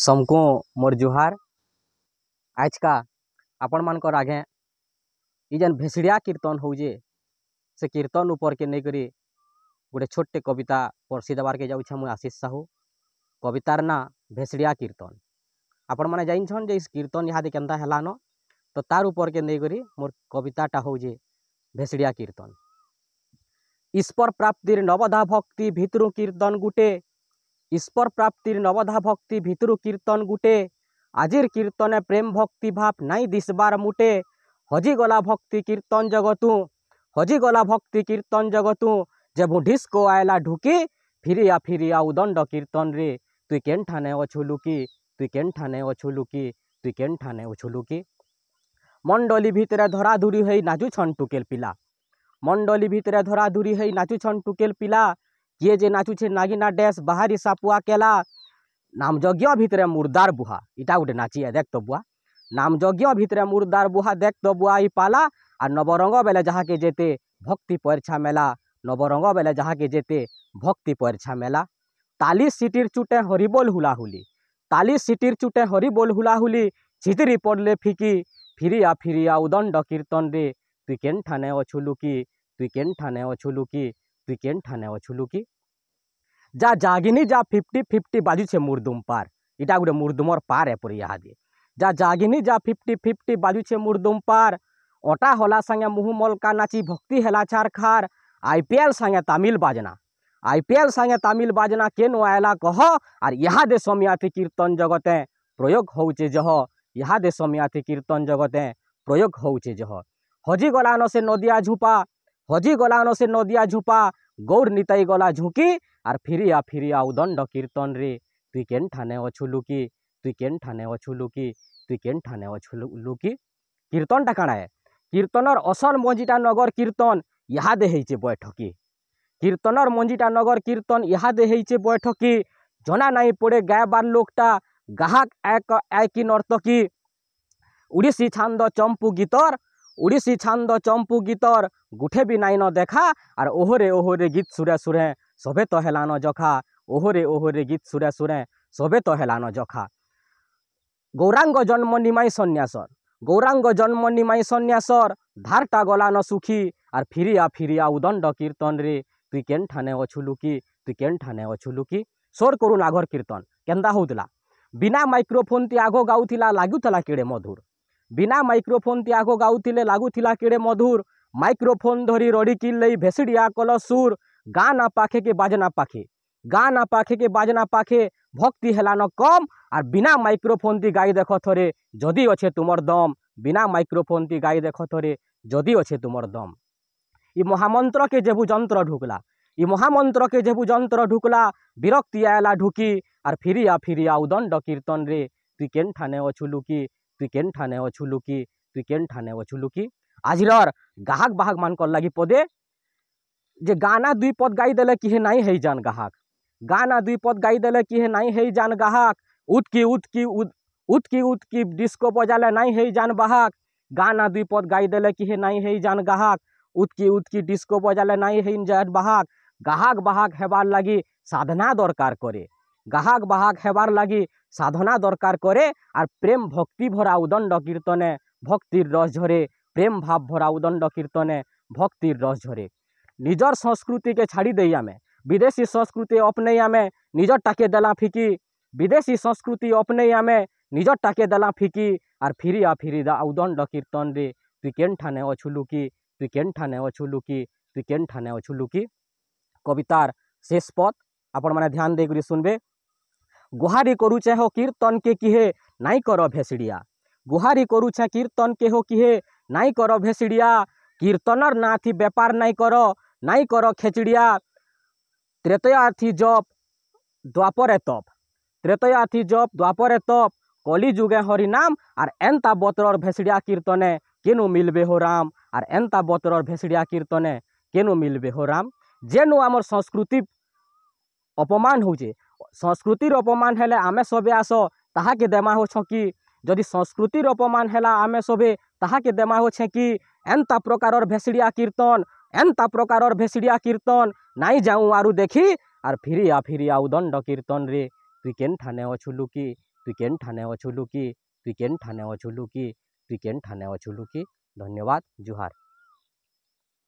सबको मोर जुहार आज का आपण मान आगे इजन भेसीड़िया कीर्तन होजे से कीर्तन ऊपर के नहीं करी गोटे छोटे कविता परसी देवार के जाऊे मुझे आशीष साहू कवितार ना भेसीड़िया कीर्तन आपण मैंने जान छन जे कीर्तन यहाँ के हलान तो तार ऊपर के नहीं करी मोर कविताटा हूँ भेसीड़िया कीर्तन ईश्वर प्राप्ति नवधा भक्ति भितर कीर्तन गुटे ঈশ্বর প্রাপ্তির নবধা ভক্তি ভিতরু কীর্তন গুটে আজির কীর্তনে প্রেম ভক্তি ভাব নাই দিশবার মুটে হজিগলা ভক্তি কীর্তন জগতু হজিগলা ভক্তি কীর্তন জগতু যে বুঢিস্কো আয়লা ঢুকি ফিরিয়া ফিরিয়া উদণ্ড কীর্তন রে তুই কেনঠানে অছু লুকি তুই কেনঠানে অছু লুকি তুই কেনঠানে অছু লুকি মণ্ডলী ভিতরে ধরাধুরি হয়ে নাচুছন টুকেল পিলা মণ্ডলী ভিতরে ধরাধুরি হয়ে নাচুছন টুকেল পিলা କିଏ ଯେ ନାଚୁଛେ ନାଗିନା ଡ୍ୟାନ୍ସ ବାହାରି ସାପୁଆ କେଲା ନାମଯଜ୍ଞ ଭିତରେ ମୁର୍ଦାର ବୁହା ଇଟା ଗୋଟେ ନାଚି ଦେଖ ତ ବୁଆ ନାମଯଜ୍ଞ ଭିତରେ ମୁର୍ଦାର ବୁହା ଦେଖ ତ ବୁଆ ଇ ପାଲା ଆର୍ ନବରଙ୍ଗ ବେଲେ ଯାହାକେ ଯେତେ ଭକ୍ତି ପରିଚ୍ଛା ମେଲା ନବରଙ୍ଗ ବେଲେ ଯାହାକେ ଯେତେ ଭକ୍ତି ପରିଚ୍ଛା ମେଲା ତାଲି ସିଟିର୍ ଚୁଟେ ହରିବୋଲ ହୁଲାହୁଲି ତାଲି ସିଟିର୍ ଚୁଟେ ହରିବୋଲ ହୁଲାହୁଲି ଝିତିରି ପଡ଼ଲେ ଫିକି ଫିରିଆ ଫିରିଆ ଉଦଣ୍ଡ କୀର୍ତ୍ତନରେ তুই কেন ঠানে অছু লুকি তুই কেন ঠানে অছু লুকি सेकेंड ठाने अच्छुलु कि যা জাগিনি যা ফিফটি ফিফটি বাজুছে মুরদুম পার এটা গোটে মুরদুমর পার এপরি ইহাদি যা জাগিনি যা ফিফটি ফিফটি বাজুছে মুরদুম পার অটা হলা সাঙ্গে মুহু মলকা নাচি ভক্তি হেলা ছারখার আইপিএল সাঙ্গে তামিল বাজনা আইপিএল সাঙ্গে তামিল বাজনা কেন আয়লা কহ আর ইহা দেশমিয়াথি কীর্তন জগতে প্রয়োগ হচ্ছে জহ ইহা দেশমিয়াথি কীর্তন জগতে প্রয়োগ হচ্ছে জহ হজিগলান সে নদিয়া ঝুপা হজি গলান সে নদিয়া ঝুপা গৌর নিতাই গলা ঝুঁকি আর ফিরিয়া ফিরিয়া উদণ্ড কীর্তন রে তুই কেন ঠানে অছু লুকি তুই কেন ঠানে অছু লুকি তুই কেন ঠানে অছু লুকি কীর্তনটা কাণায় কীর্তনর অসল মঞ্জিটা নগর কীর্তন ইহাদে হয়েছে বৈঠকি কীর্তনর মঞ্জিটা নগর কীর্তন ইহাদে হয়েছে বৈঠকি জনা নাই পড়ে গায়বার লোকটা গাহাক এক একই নর্তকি উড়িষি ছান্দ চম্পু গীতর ଓଡ଼ିଶୀ ଛାନ୍ଦ ଚମ୍ପୁ ଗୀତର ଗୁଠେ ବି ନାଇଁନ ଦେଖା ଆର୍ ଓହରେ ଓହରେ ଗୀତ ସୁରେ ସୁରେ ସଭେ ତ ହେଲାନ ଯଖା ଓହରେ ଓହରେ ଗୀତ ସୁରେ ସୁରେ ସଭେ ତ ହେଲାନ ଯଖା ଗୌରାଙ୍ଗ ଜନ୍ମ ନିମାଇ ସନ୍ନ୍ୟାସର ଗୌରାଙ୍ଗ ଜନ୍ମ ନିମାଇ ସନ୍ନ୍ୟାସର ଧାରଟା ଗଲାନ ସୁଖୀ ଆର୍ ଫିରିଆ ଫିରିଆ ଉଦଣ୍ଡ କୀର୍ତ୍ତନରେ ତୁଇ କେନ୍ ଠାନେ ଅଛୁ ଲୁକି ତୁଇ କେନ୍ ଠାନେ ଅଛୁ ଲୁକି ସୋର କରୁନ୍ ଆଘର କୀର୍ତ୍ତନ କେନ୍ତା ହଉଥିଲା ବିନା ମାଇକ୍ରୋଫୋନ୍ ତି ଆଗ ଗାଉଥିଲା ଲାଗୁଥିଲା କେଡ଼େ ମଧୁର ବିନା ମାଇକ୍ରୋଫୋନ୍ ତ୍ୟାଗ ଗାଉଥିଲେ ଲାଗୁଥିଲା କେଡ଼େ ମଧୁର ମାଇକ୍ରୋଫୋନ୍ ଧରି ରଡ଼ିକି ନେଇ ଭେସିଡ଼ିଆ କଲ ସୁର ଗାନା ପାଖେକେ ବାଜନା ପାଖେ ଗାନା ପାଖେକେ ବାଜନା ପାଖେ ଭକ୍ତି ହେଲାନ କମ୍ ଆର୍ ବିନା ମାଇକ୍ରୋଫୋନ୍ ତି ଗାଇ ଦେଖ ଥରେ ଯଦି ଅଛେ ତୁମର ଦମ୍ ବିନା ମାଇକ୍ରୋଫୋନ୍ ତି ଗାଇ ଦେଖ ଥରେ ଯଦି ଅଛେ ତୁମର ଦମ୍ ଇ ମହାମନ୍ତ୍ରକେ ଯେବୁ ଯନ୍ତ୍ର ଢୁକଲା ଇ ମହାମନ୍ତ୍ରକେ ଯେବୁ ଯନ୍ତ୍ର ଢୁକଲା ବିରକ୍ତି ଆଏଲା ଢୁକି ଆର୍ ଫିରିଆ ଫିରିଆ ଉଦଣ୍ଡ କୀର୍ତ୍ତନରେ ତୁଇ କେନ୍ ଠାନେ ଅଛୁ ଲୁକି तु के ठाने अच्छु लुकी तु के ठाने अच्छु लुकी आज गाहक बाहक मान लगी पदे जे गाना दुई पद गाईदे कि नाई है जान गाहक गाना दुई पद गाईदे कि नाई है जान गाहक उत्की उत्की उत्की उत्की डिस्को बजाले नाई है जान बाहक गाना दुई पद गाईदे कि नाई है जान गाहक उत्की उत्की डिस्को बजाले नाई है जान बाहक गाहक बाहक हेबार लगी साधना दरकार करे गाहक बाहक हेबार लगी साधना दरकार करे और प्रेम भक्ति भरा उदंड कीर्तने भक्तर रस झरे प्रेम भाव भरा उदंड कीर्तने भक्तर रस झरे निजर संस्कृति के छाड़ी दे आम विदेशी संस्कृति अपने आमे निजर टाके देला फिकी विदेशी संस्कृति अपने आमे निजर टाके देला फिकी आर फिर आ फिरी उदंड कीर्तन रे तु केन अछुलु कि तु केन अछुलु कि तु केन अछुलु कि कवितार शेष पद आपण मैंने ध्यान देकर सुनबे गुहारी करूचे हो कीर्तन के किहे नाई कर भेसिड़िया गुहारी करुचे कीर्तन के हो किहे नाई कर भेसीडिया कीर्तनर ना थी व्यापार नाई कर नाई कर खेचिड़िया त्रेतया थी जप द्वापरे तप त्रेतयाथी जप द्वापरे तप कली जुगे हरिनाम आर एंता बतरर भेसीडिया कीर्तने केनु मिलबे हो राम आर एंता बतरर भेसिड़िया कीर्तने केनु मिलबे हो राम जेनु आमर संस्कृति अपमान होजे संस्कृतिर अपमान है आम सबे आस ताके देमा हो कि जदि संस्कृतिर अपमान है आम सबे ताके देमा हो कि एंता प्रकार भेसीड़िया कीर्तन एंता प्रकार भेसीड़िया कीर्तन नाई जाऊँ आरु देखी आर फिरी आ फिरी आउदंड कीर्तन रे तुई केन ठाने अछुलु कि तुई केन ठाने अछुलु कि तुई केन ठाने अछुलु कि तुई केन ठाने अछुलु कि धन्यवाद जुहार